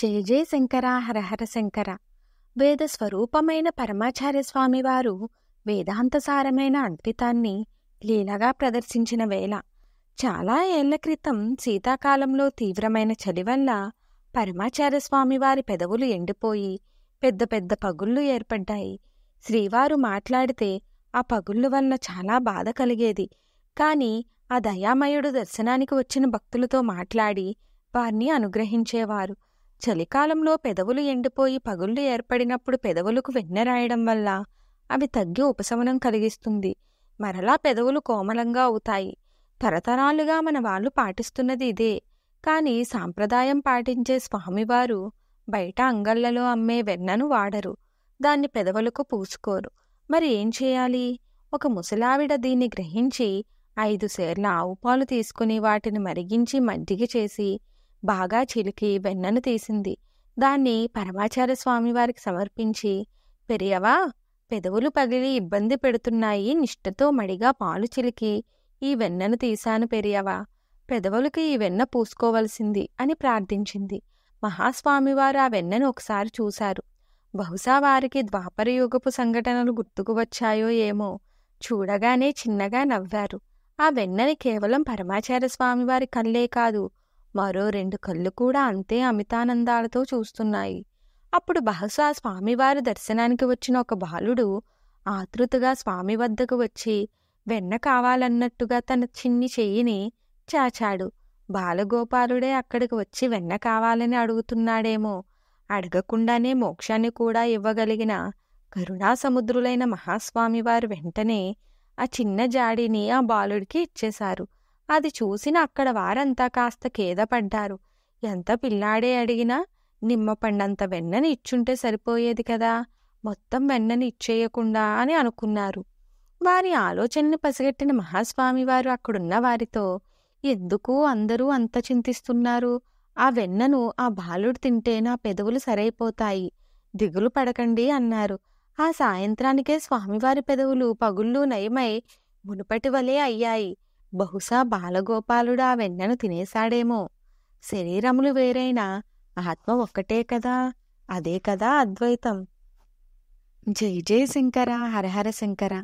జయ జయ శంకర హరహర శంకర వేద స్వరూపమైన పరమాచార్య స్వామివారు వేదాంతసారమైన అద్భుతాన్ని లీలగా ప్రదర్శించిన వేళ చాలా ఏళ్ల క్రితం శీతాకాలంలో తీవ్రమైన చలి వల్ల పరమాచార్య స్వామివారి పెదవులు ఎండిపోయి పెద్ద పెద్ద పగుళ్ళు ఏర్పడ్డాయి శ్రీవారు మాట్లాడితే ఆ పగుళ్ళు వల్ల చాలా బాధ కలిగేది కాని ఆ దయామయుడు దర్శనానికి వచ్చిన భక్తులతో మాట్లాడి వారిని అనుగ్రహించేవారు చలికాలంలో పెదవులు ఎండిపోయి పగుళ్ళు ఏర్పడినప్పుడు పెదవులకు వెన్న రాయడం వల్ల అవి తగ్గి ఉపశమనం కలిగిస్తుంది మరలా పెదవులు కోమలంగా అవుతాయి తరతరాలుగా మన వాళ్ళు పాటిస్తున్నది ఇదే కానీ సాంప్రదాయం పాటించే స్వామివారు బయట అంగళ్లలో అమ్మే వెన్నను వాడరు దాన్ని పెదవులకు పూసుకోరు మరి ఏం చేయాలి ఒక ముసలావిడ దీన్ని గ్రహించి ఐదు సేర్ల ఆవు పాలు తీసుకుని వాటిని మరిగించి మజ్జిగ చేసి బాగా చిలికి వెన్నను తీసింది దాన్ని పరమాచార్య స్వామివారికి సమర్పించి పెరియవా పెదవులు పగిలి ఇబ్బంది పెడుతున్నాయి నిష్ఠతో మడిగా పాలు చిలికి ఈ వెన్నను తీశాను పెరియవా పెదవులకి ఈ వెన్న పూసుకోవలసింది అని ప్రార్థించింది మహాస్వామివారు ఆ వెన్నను ఒకసారి చూశారు బహుశా వారికి ద్వాపరయుగపు సంఘటనలు గుర్తుకు వచ్చాయో ఏమో చూడగానే చిన్నగా నవ్వారు ఆ వెన్నని కేవలం పరమాచార్య స్వామివారి కళ్ళే కాదు మరో రెండు కళ్ళు కూడా అంతే అమితానందాలతో చూస్తున్నాయి అప్పుడు బహుశా స్వామివారి దర్శనానికి వచ్చిన ఒక బాలుడు ఆతృతగా స్వామి వద్దకు వచ్చి వెన్న కావాలన్నట్టుగా తన చిన్ని చెయ్యిని చాచాడు బాలగోపాలుడే అక్కడికి వచ్చి వెన్న కావాలని అడుగుతున్నాడేమో అడగకుండానే మోక్షాన్ని కూడా ఇవ్వగలిగిన కరుణాసముద్రులైన మహాస్వామివారు వెంటనే ఆ చిన్న జాడీని ఆ బాలుడికి ఇచ్చేశారు అది చూసిన అక్కడ వారంతా కాస్త ఖేదపడ్డారు ఎంత పిల్లాడే అడిగినా నిమ్మపండంత వెన్నని ఇచ్చుంటే సరిపోయేది కదా మొత్తం వెన్నని ఇచ్చేయకుండా అని అనుకున్నారు వారి ఆలోచనని పసిగట్టిన మహాస్వామివారు అక్కడున్న వారితో ఎందుకు అందరూ అంత చింతిస్తున్నారు ఆ వెన్నను ఆ బాలుడు తింటే నా పెదవులు సరైపోతాయి దిగులు పడకండి అన్నారు ఆ సాయంత్రానికే స్వామివారి పెదవులు పగుళ్ళు నయమై మునుపటి వలే అయ్యాయి బహుశా బాలగోపాలుడు ఆ వెన్నను తినేశాడేమో శరీరములు వేరైనా ఆత్మ ఒక్కటే కదా అదే కదా అద్వైతం జై జయ శంకర హరహర శంకర